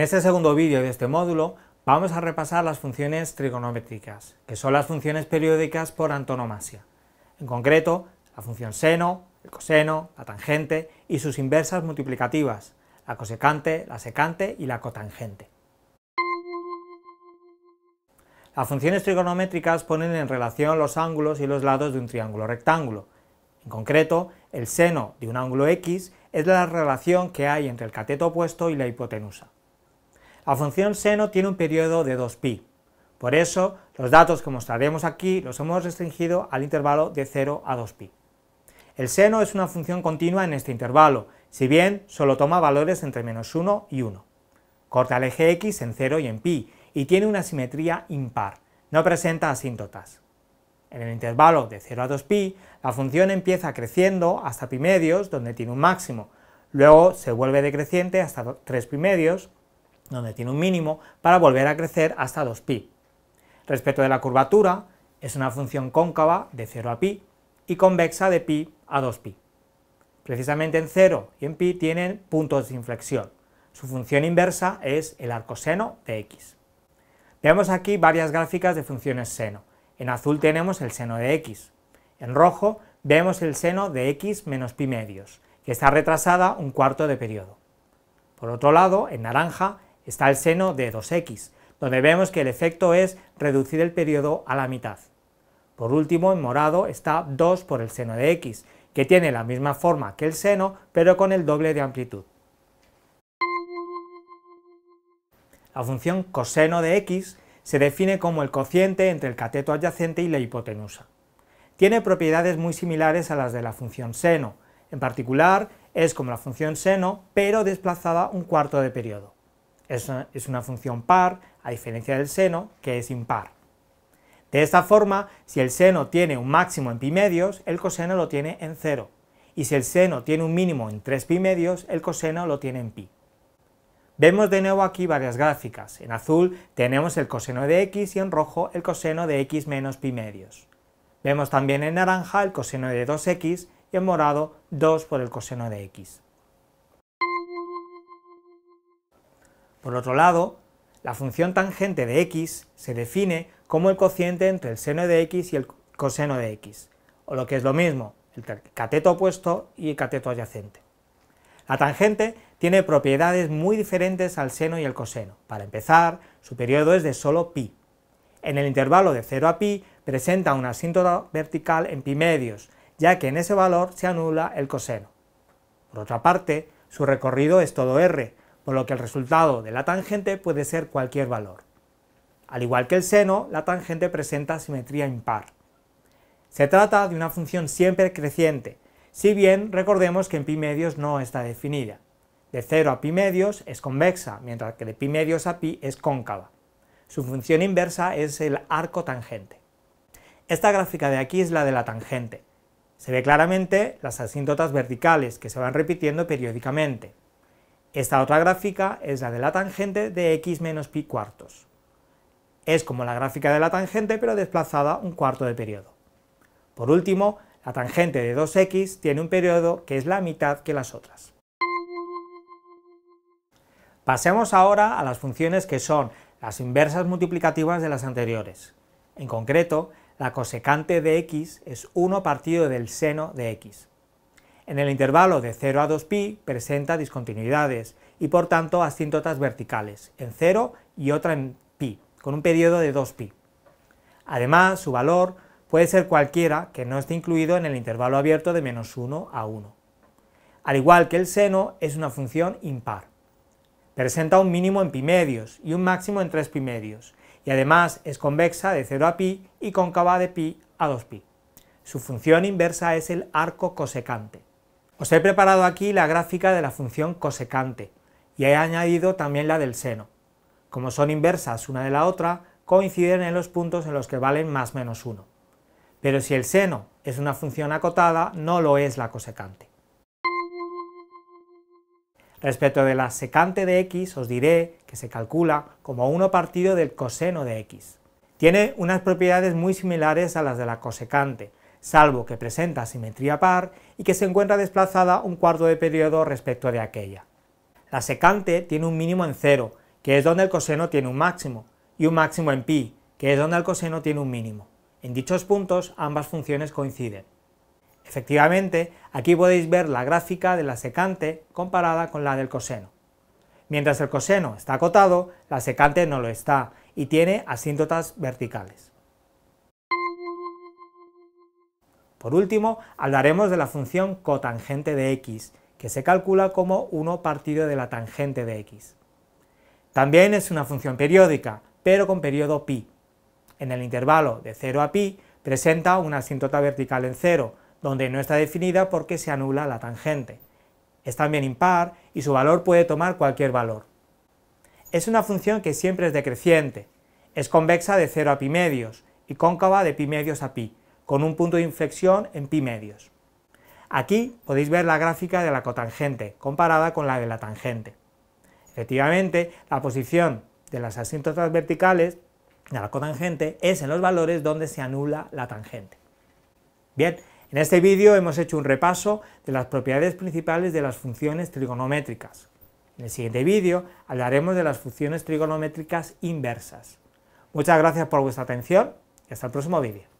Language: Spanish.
En este segundo vídeo de este módulo vamos a repasar las funciones trigonométricas, que son las funciones periódicas por antonomasia. En concreto, la función seno, el coseno, la tangente y sus inversas multiplicativas, la cosecante, la secante y la cotangente. Las funciones trigonométricas ponen en relación los ángulos y los lados de un triángulo rectángulo. En concreto, el seno de un ángulo X es la relación que hay entre el cateto opuesto y la hipotenusa. La función seno tiene un periodo de 2pi. Por eso, los datos que mostraremos aquí los hemos restringido al intervalo de 0 a 2pi. El seno es una función continua en este intervalo, si bien solo toma valores entre menos 1 y 1. Corta el eje x en 0 y en pi, y tiene una simetría impar, no presenta asíntotas. En el intervalo de 0 a 2pi, la función empieza creciendo hasta pi medios, donde tiene un máximo, luego se vuelve decreciente hasta 3 pi medios, donde tiene un mínimo, para volver a crecer hasta 2pi. Respecto de la curvatura, es una función cóncava de 0 a pi y convexa de pi a 2pi. Precisamente en 0 y en pi tienen puntos de inflexión. Su función inversa es el arcoseno de x. Veamos aquí varias gráficas de funciones seno. En azul tenemos el seno de x. En rojo vemos el seno de x menos pi medios, que está retrasada un cuarto de periodo. Por otro lado, en naranja está el seno de 2x, donde vemos que el efecto es reducir el periodo a la mitad. Por último, en morado está 2 por el seno de x, que tiene la misma forma que el seno, pero con el doble de amplitud. La función coseno de x se define como el cociente entre el cateto adyacente y la hipotenusa. Tiene propiedades muy similares a las de la función seno, en particular es como la función seno, pero desplazada un cuarto de periodo es, una función par, a diferencia del seno, que es impar. De esta forma, si el seno tiene un máximo en pi medios, el coseno lo tiene en 0, y si el seno tiene un mínimo en 3 pi medios, el coseno lo tiene en pi. Vemos de nuevo aquí varias gráficas, en azul tenemos el coseno de x y en rojo el coseno de x menos pi medios. Vemos también en naranja el coseno de 2x y en morado 2 por el coseno de x. Por otro lado, la función tangente de x se define como el cociente entre el seno de x y el coseno de x, o lo que es lo mismo, el cateto opuesto y el cateto adyacente. La tangente tiene propiedades muy diferentes al seno y el coseno. Para empezar, su periodo es de solo pi. En el intervalo de 0 a pi presenta una asíntota vertical en pi medios, ya que en ese valor se anula el coseno. Por otra parte, su recorrido es todo r, por lo que el resultado de la tangente puede ser cualquier valor. Al igual que el seno, la tangente presenta simetría impar. Se trata de una función siempre creciente, si bien recordemos que en pi medios no está definida. De 0 a pi medios es convexa, mientras que de pi medios a pi es cóncava. Su función inversa es el arco tangente. Esta gráfica de aquí es la de la tangente. Se ve claramente las asíntotas verticales que se van repitiendo periódicamente. Esta otra gráfica es la de la tangente de x menos pi cuartos. Es como la gráfica de la tangente, pero desplazada un cuarto de periodo. Por último, la tangente de 2x tiene un periodo que es la mitad que las otras. Pasemos ahora a las funciones que son las inversas multiplicativas de las anteriores. En concreto, la cosecante de x es 1 partido del seno de x. En el intervalo de 0 a 2pi presenta discontinuidades y por tanto asíntotas verticales, en 0 y otra en pi, con un periodo de 2pi. Además, su valor puede ser cualquiera que no esté incluido en el intervalo abierto de menos 1 a 1. Al igual que el seno, es una función impar. Presenta un mínimo en pi medios y un máximo en 3 pi medios, y además es convexa de 0 a pi y cóncava de pi a 2pi. Su función inversa es el arco cosecante. Os he preparado aquí la gráfica de la función cosecante y he añadido también la del seno. Como son inversas una de la otra, coinciden en los puntos en los que valen más menos 1. Pero si el seno es una función acotada, no lo es la cosecante. Respecto de la secante de x, os diré que se calcula como 1 partido del coseno de x. Tiene unas propiedades muy similares a las de la cosecante, salvo que presenta simetría par y que se encuentra desplazada un cuarto de periodo respecto de aquella. La secante tiene un mínimo en 0, que es donde el coseno tiene un máximo, y un máximo en pi, que es donde el coseno tiene un mínimo. En dichos puntos ambas funciones coinciden. Efectivamente, aquí podéis ver la gráfica de la secante comparada con la del coseno. Mientras el coseno está acotado, la secante no lo está y tiene asíntotas verticales. Por último, hablaremos de la función cotangente de x, que se calcula como 1 partido de la tangente de x. También es una función periódica, pero con periodo pi. En el intervalo de 0 a pi presenta una asíntota vertical en 0, donde no está definida porque se anula la tangente. Es también impar y su valor puede tomar cualquier valor. Es una función que siempre es decreciente. Es convexa de 0 a pi medios y cóncava de pi medios a pi, con un punto de inflexión en pi medios. Aquí podéis ver la gráfica de la cotangente comparada con la de la tangente. Efectivamente, la posición de las asíntotas verticales de la cotangente es en los valores donde se anula la tangente. Bien, en este vídeo hemos hecho un repaso de las propiedades principales de las funciones trigonométricas. En el siguiente vídeo hablaremos de las funciones trigonométricas inversas. Muchas gracias por vuestra atención y hasta el próximo vídeo.